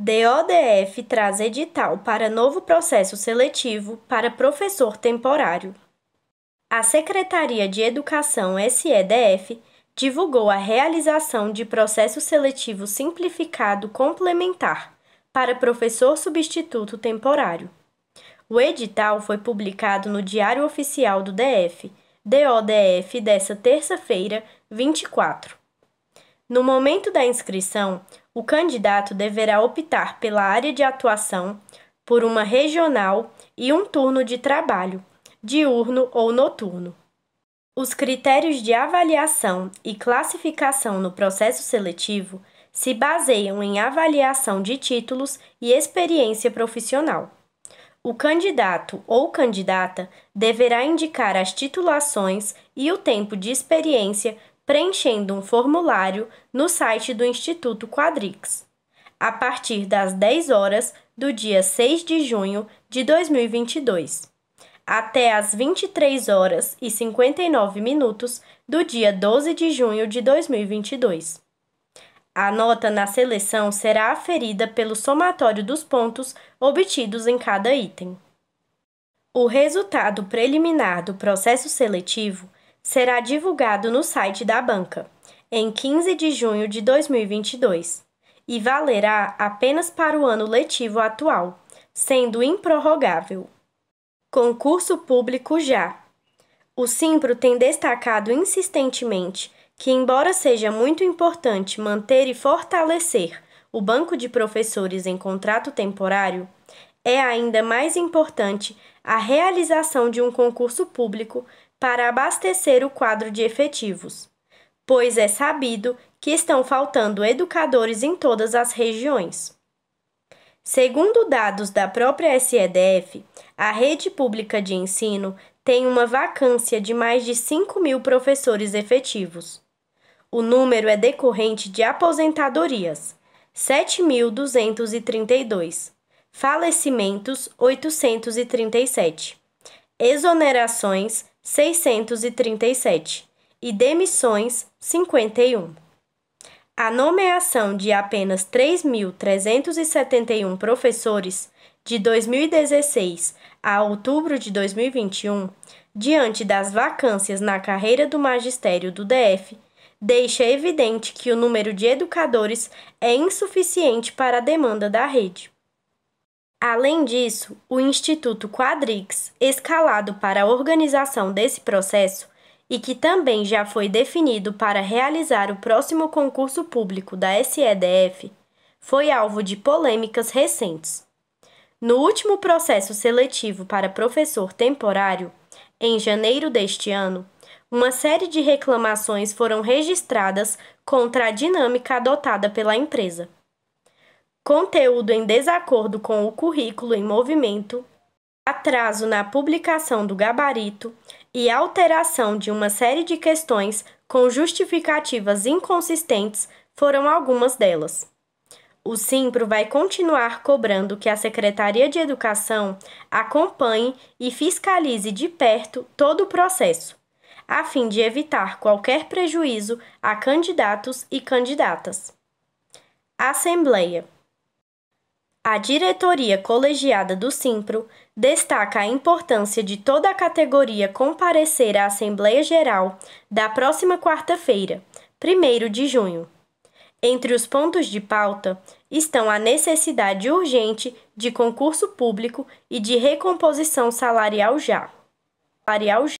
DODF traz edital para novo processo seletivo para professor temporário. A Secretaria de Educação SEDF divulgou a realização de processo seletivo simplificado complementar para professor substituto temporário. O edital foi publicado no Diário Oficial do DF, DODF, dessa terça-feira, 24. No momento da inscrição, o candidato deverá optar pela área de atuação, por uma regional e um turno de trabalho, diurno ou noturno. Os critérios de avaliação e classificação no processo seletivo se baseiam em avaliação de títulos e experiência profissional. O candidato ou candidata deverá indicar as titulações e o tempo de experiência preenchendo um formulário no site do Instituto Quadrix, a partir das 10 horas do dia 6 de junho de 2022, até às 23 horas e 59 minutos do dia 12 de junho de 2022. A nota na seleção será aferida pelo somatório dos pontos obtidos em cada item. O resultado preliminar do processo seletivo será divulgado no site da banca em 15 de junho de 2022 e valerá apenas para o ano letivo atual, sendo improrrogável. Concurso público já. O Simpro tem destacado insistentemente que, embora seja muito importante manter e fortalecer o banco de professores em contrato temporário, é ainda mais importante a realização de um concurso público para abastecer o quadro de efetivos, pois é sabido que estão faltando educadores em todas as regiões. Segundo dados da própria SEDF, a rede pública de ensino tem uma vacância de mais de 5 mil professores efetivos. O número é decorrente de aposentadorias, 7.232, falecimentos, 837, exonerações, 637 e demissões 51. A nomeação de apenas 3.371 professores de 2016 a outubro de 2021, diante das vacâncias na carreira do magistério do DF, deixa evidente que o número de educadores é insuficiente para a demanda da rede. Além disso, o Instituto Quadrix, escalado para a organização desse processo e que também já foi definido para realizar o próximo concurso público da SEDF, foi alvo de polêmicas recentes. No último processo seletivo para professor temporário, em janeiro deste ano, uma série de reclamações foram registradas contra a dinâmica adotada pela empresa conteúdo em desacordo com o currículo em movimento, atraso na publicação do gabarito e alteração de uma série de questões com justificativas inconsistentes foram algumas delas. O Simpro vai continuar cobrando que a Secretaria de Educação acompanhe e fiscalize de perto todo o processo, a fim de evitar qualquer prejuízo a candidatos e candidatas. Assembleia a diretoria colegiada do Simpro destaca a importância de toda a categoria comparecer à Assembleia Geral da próxima quarta-feira, 1 de junho. Entre os pontos de pauta estão a necessidade urgente de concurso público e de recomposição salarial já. Salarial já.